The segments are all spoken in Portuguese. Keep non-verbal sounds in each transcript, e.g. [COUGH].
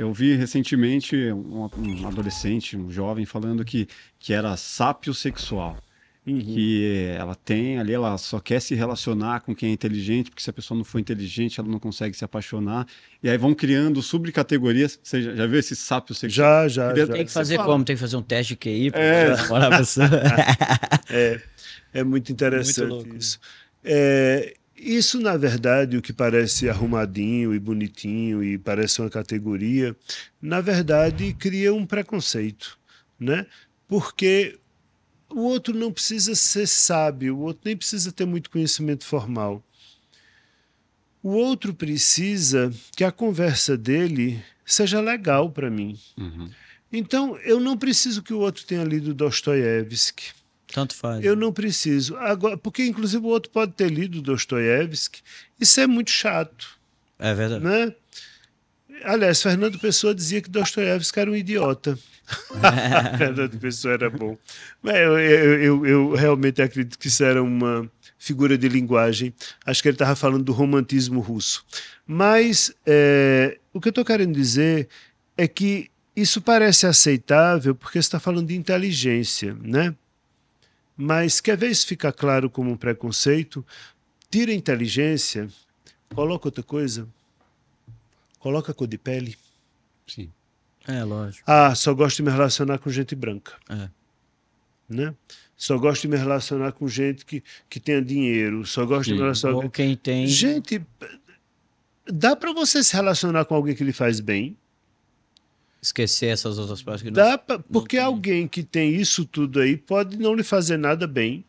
Eu vi recentemente um, um adolescente, um jovem, falando que, que era sápio sexual. Uhum. Que ela tem ali, ela só quer se relacionar com quem é inteligente, porque se a pessoa não for inteligente, ela não consegue se apaixonar. E aí vão criando subcategorias. Você já, já viu esse sápio sexual? Já, já. já. Tem que fazer como? Tem que fazer um teste de QI para é. Pra... [LAUGHS] É. é. é, muito interessante muito isso. É, isso, na verdade, o que parece arrumadinho e bonitinho e parece uma categoria, na verdade cria um preconceito, né? Porque o outro não precisa ser sábio, o outro nem precisa ter muito conhecimento formal. O outro precisa que a conversa dele seja legal para mim. Uhum. Então, eu não preciso que o outro tenha lido Dostoiévski. Tanto faz. Eu não preciso. Agora, porque, inclusive, o outro pode ter lido Dostoiévski Isso é muito chato. É verdade. Né? Aliás, Fernando Pessoa dizia que Dostoiévski era um idiota. [LAUGHS] Fernando Pessoa era bom. Mas eu, eu, eu, eu, realmente acredito que isso era uma figura de linguagem. Acho que ele estava falando do romantismo russo. Mas é, o que eu estou querendo dizer é que isso parece aceitável porque você está falando de inteligência, né? Mas quer ver isso ficar claro como um preconceito? Tira a inteligência, coloca outra coisa, coloca a cor de pele. Sim. É, lógico. Ah, só gosto de me relacionar com gente branca. É. Né? Só gosto de me relacionar com gente que, que tenha dinheiro. Só gosto Sim. de me relacionar com quem tem. Gente, dá para você se relacionar com alguém que lhe faz bem? esquecer essas outras partes. Que Dá não, pra, porque não alguém que tem isso tudo aí pode não lhe fazer nada bem.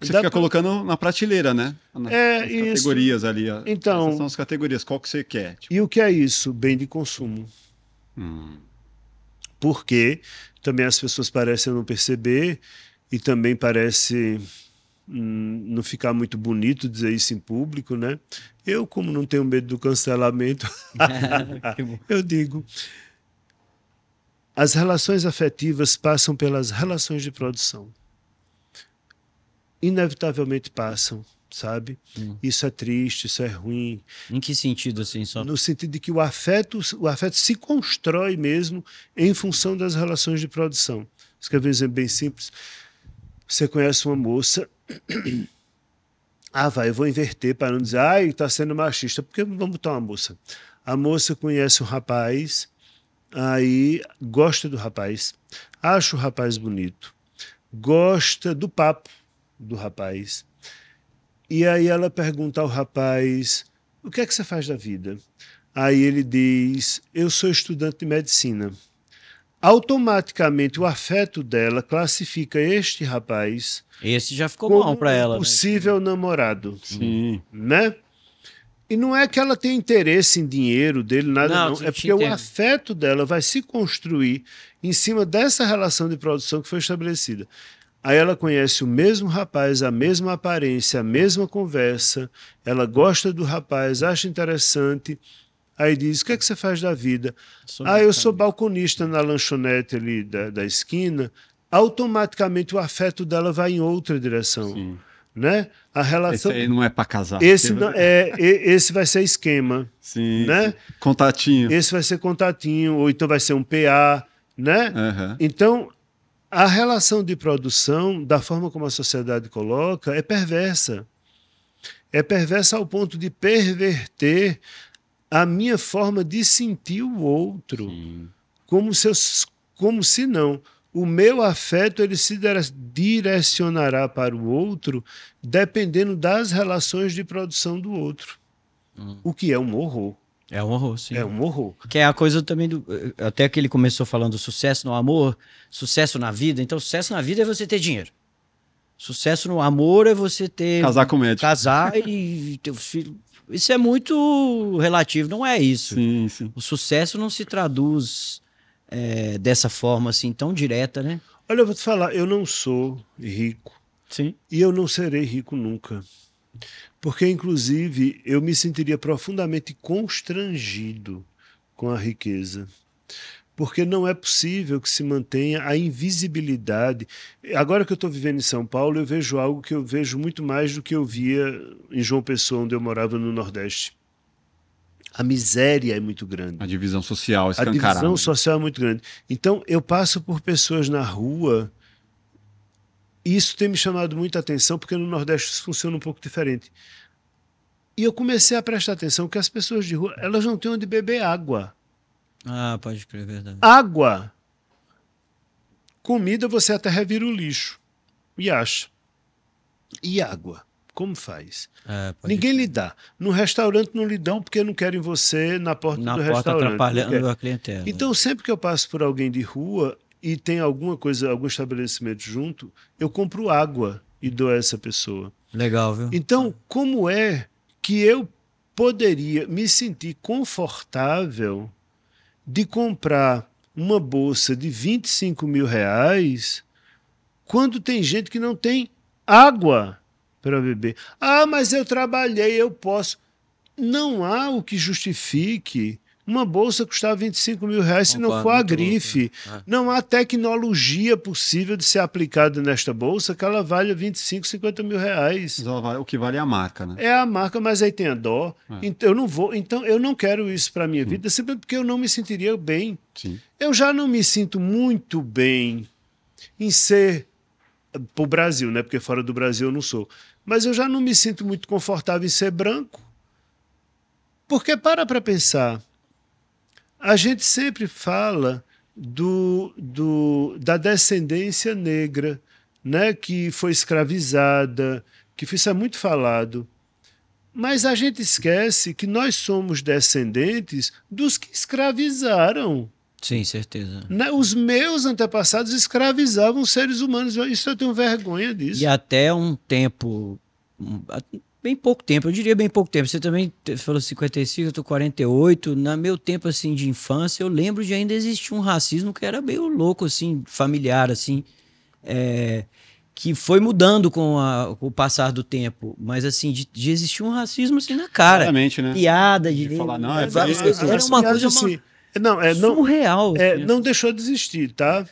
Você Dá fica pra... colocando na prateleira, né? Na, é, categorias isso. ali. Então, essas são as categorias, qual que você quer. Tipo. E o que é isso? Bem de consumo. Hum. Porque também as pessoas parecem não perceber e também parece hum, não ficar muito bonito dizer isso em público, né? Eu, como não tenho medo do cancelamento, [LAUGHS] [LAUGHS] eu digo. As relações afetivas passam pelas relações de produção. Inevitavelmente passam, sabe? Hum. Isso é triste, isso é ruim. Em que sentido, assim? Só... No sentido de que o afeto, o afeto se constrói mesmo em função das relações de produção. Isso quer ver um exemplo bem simples? Você conhece uma moça. [COUGHS] ah, vai, eu vou inverter para não dizer, ai, está sendo machista, porque vamos botar uma moça. A moça conhece um rapaz aí gosta do rapaz, acha o rapaz bonito, gosta do papo do rapaz. E aí ela pergunta ao rapaz: o que é que você faz da vida? Aí ele diz: eu sou estudante de medicina. Automaticamente o afeto dela classifica este rapaz. Esse já ficou como bom para ela. Né? Possível né? namorado. Sim. Né? E não é que ela tem interesse em dinheiro dele, nada não. não. É porque o afeto dela vai se construir em cima dessa relação de produção que foi estabelecida. Aí ela conhece o mesmo rapaz, a mesma aparência, a mesma conversa, ela gosta do rapaz, acha interessante. Aí diz: O que é que você faz da vida? Sou ah, eu sou balconista na lanchonete ali da, da esquina. Automaticamente o afeto dela vai em outra direção. Sim né? A relação. Esse aí não é para casar. Esse, não, é, esse vai ser esquema. Sim. Né? Contatinho. Esse vai ser contatinho, ou então vai ser um PA, né? Uhum. Então, a relação de produção, da forma como a sociedade coloca, é perversa. É perversa ao ponto de perverter a minha forma de sentir o outro. Sim. Como se eu, como se não, o meu afeto ele se direcionará para o outro dependendo das relações de produção do outro. Hum. O que é um horror. É um horror, sim. É um horror. Que é a coisa também do. Eh, até que ele começou falando sucesso no amor, sucesso na vida. Então, sucesso na vida é você ter dinheiro. Sucesso no amor é você ter. Casar com médico. Casar e [LAUGHS] ter os filhos. Isso é muito relativo, não é isso. Sim, sim. O sucesso não se traduz é, dessa forma assim tão direta, né? Olha, eu vou te falar, eu não sou rico. Sim. E eu não serei rico nunca. Porque, inclusive, eu me sentiria profundamente constrangido com a riqueza. Porque não é possível que se mantenha a invisibilidade. Agora que eu estou vivendo em São Paulo, eu vejo algo que eu vejo muito mais do que eu via em João Pessoa, onde eu morava no Nordeste a miséria é muito grande. A divisão social escancarada. A divisão social é muito grande. Então, eu passo por pessoas na rua. E isso tem me chamado muita atenção, porque no Nordeste isso funciona um pouco diferente. E eu comecei a prestar atenção que as pessoas de rua, elas não têm onde beber água. Ah, pode crer, é verdade. Água. Comida você até revira o lixo e acha. E água? Como faz? É, Ninguém lhe dá. No restaurante não lhe dão porque não querem você na porta na do porta restaurante. atrapalhando a clientela. Então, sempre que eu passo por alguém de rua e tem alguma coisa, algum estabelecimento junto, eu compro água e dou a essa pessoa. Legal, viu? Então, como é que eu poderia me sentir confortável de comprar uma bolsa de 25 mil reais quando tem gente que não tem água? para beber. Ah, mas eu trabalhei, eu posso. Não há o que justifique uma bolsa custar 25 mil reais se Opa, não for a grife. Né? É. Não há tecnologia possível de ser aplicada nesta bolsa que ela valha 25, 50 mil reais. o que vale é a marca, né? É a marca, mas aí tem a dó. É. Então, eu não vou, então eu não quero isso para minha Sim. vida, simplesmente porque eu não me sentiria bem. Sim. Eu já não me sinto muito bem em ser eh, para o Brasil, né? Porque fora do Brasil eu não sou mas eu já não me sinto muito confortável em ser branco. Porque para para pensar, a gente sempre fala do, do, da descendência negra, né, que foi escravizada, que isso é muito falado. Mas a gente esquece que nós somos descendentes dos que escravizaram. Sim, certeza. Na, os meus antepassados escravizavam seres humanos. Isso eu tenho vergonha disso. E até um tempo. Um, bem pouco tempo, eu diria bem pouco tempo. Você também falou 55, eu tô 48. Na meu tempo assim de infância, eu lembro de ainda existir um racismo que era meio louco assim, familiar assim, é, que foi mudando com, a, com, o passar do tempo, mas assim de, de existir um racismo assim na cara. Claramente, né? Piada de, de falar não, né? é, era, era, era uma coisa assim. Uma não, é, não, Surreal. É, assim. não deixou de existir, tá?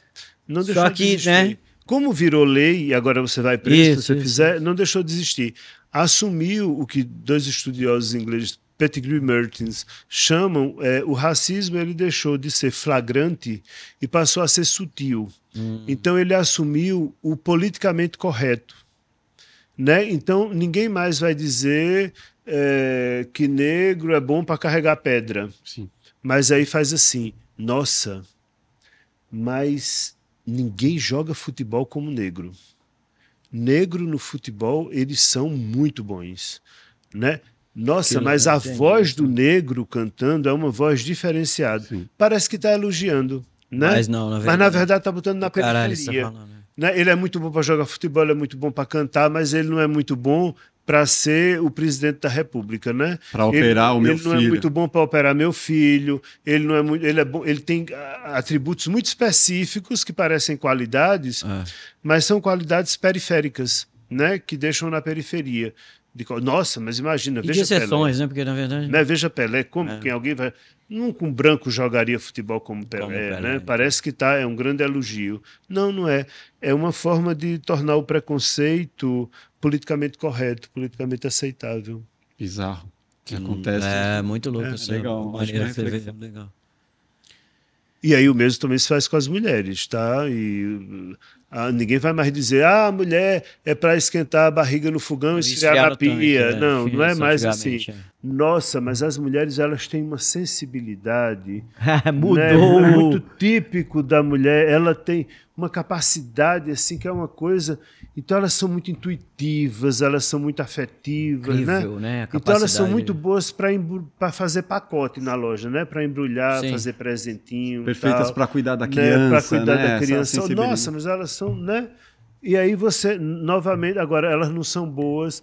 Não deixou Só que, de existir. né? Como virou lei, e agora você vai preso isso, se você isso. fizer, não deixou de existir. Assumiu o que dois estudiosos ingleses, Pettigrew e Mertens, chamam, é, o racismo ele deixou de ser flagrante e passou a ser sutil. Hum. Então ele assumiu o politicamente correto. Né? Então ninguém mais vai dizer é, que negro é bom para carregar pedra. Sim. Mas aí faz assim: nossa, mas ninguém joga futebol como negro. Negro no futebol, eles são muito bons, né? Nossa, que mas a entendi. voz né? do negro cantando é uma voz diferenciada. Sim. Parece que está elogiando, né? Mas não, na verdade. Mas na verdade está botando na tá periferia. Caralho, tá falando, né? né? Ele é muito bom para jogar futebol, ele é muito bom para cantar, mas ele não é muito bom para ser o presidente da República, né? Para operar ele, o meu ele filho. Ele não é muito bom para operar meu filho. Ele não é muito, ele é bom, ele tem ah, atributos muito específicos que parecem qualidades, é. mas são qualidades periféricas, né? Que deixam na periferia. De, nossa, mas imagina, e veja exceções, Pelé. né? Porque na verdade. Né? Veja Pelé, como é. que alguém vai nunca um branco jogaria futebol como Pelé, como Pelé. Né? Então. Parece que tá, é um grande elogio. Não, não é. É uma forma de tornar o preconceito politicamente correto, politicamente aceitável. Bizarro. Que hum, acontece. É, muito louco. É, assim, legal. Maneira é legal. legal. E aí o mesmo também se faz com as mulheres, tá? E ah, ninguém vai mais dizer, ah, a mulher é para esquentar a barriga no fogão e esfriar na pia. Tanque, né? Não, não é mais assim. É. Nossa, mas as mulheres elas têm uma sensibilidade. [LAUGHS] Mudou. Né? É muito típico da mulher. Ela tem uma capacidade assim que é uma coisa. Então elas são muito intuitivas, elas são muito afetivas, né? Incrível, né? né? Então elas são muito boas para para fazer pacote na loja, né? Para embrulhar, Sim. fazer presentinho, perfeitas para cuidar da né, criança, né? para cuidar né? da criança. Nossa, mas elas são, né? E aí você novamente, agora elas não são boas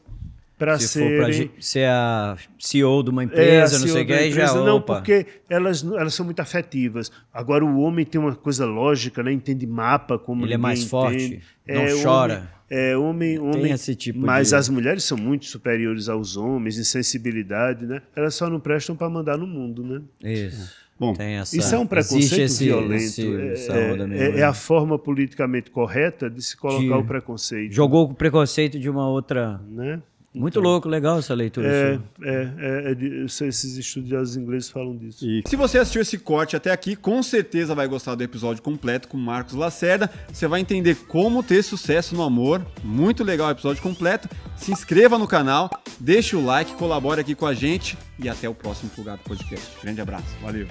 para serem... ser a CEO de uma empresa, é, não sei o que, aí já Não, porque elas, elas são muito afetivas. Agora, o homem tem uma coisa lógica, né? entende mapa como Ele é mais entende. forte, é, não é, chora. Homem, é, homem, homem. Tem esse tipo mas de... as mulheres são muito superiores aos homens em sensibilidade, né? Elas só não prestam para mandar no mundo, né? Isso. Bom, essa, isso é um preconceito esse, violento. Esse, é, é, é, né? a forma politicamente correta de se colocar de, o preconceito. Jogou o preconceito de uma outra. Né? Muito então, louco, legal essa leitura. É, é, é, é esses estudiosos ingleses falam disso. E... Se você assistiu esse corte até aqui, com certeza vai gostar do episódio completo com Marcos Lacerda. Você vai entender como ter sucesso no amor. Muito legal o episódio completo. Se inscreva no canal, deixe o like, colabore aqui com a gente e até o próximo Fugado Podcast. Grande abraço, valeu.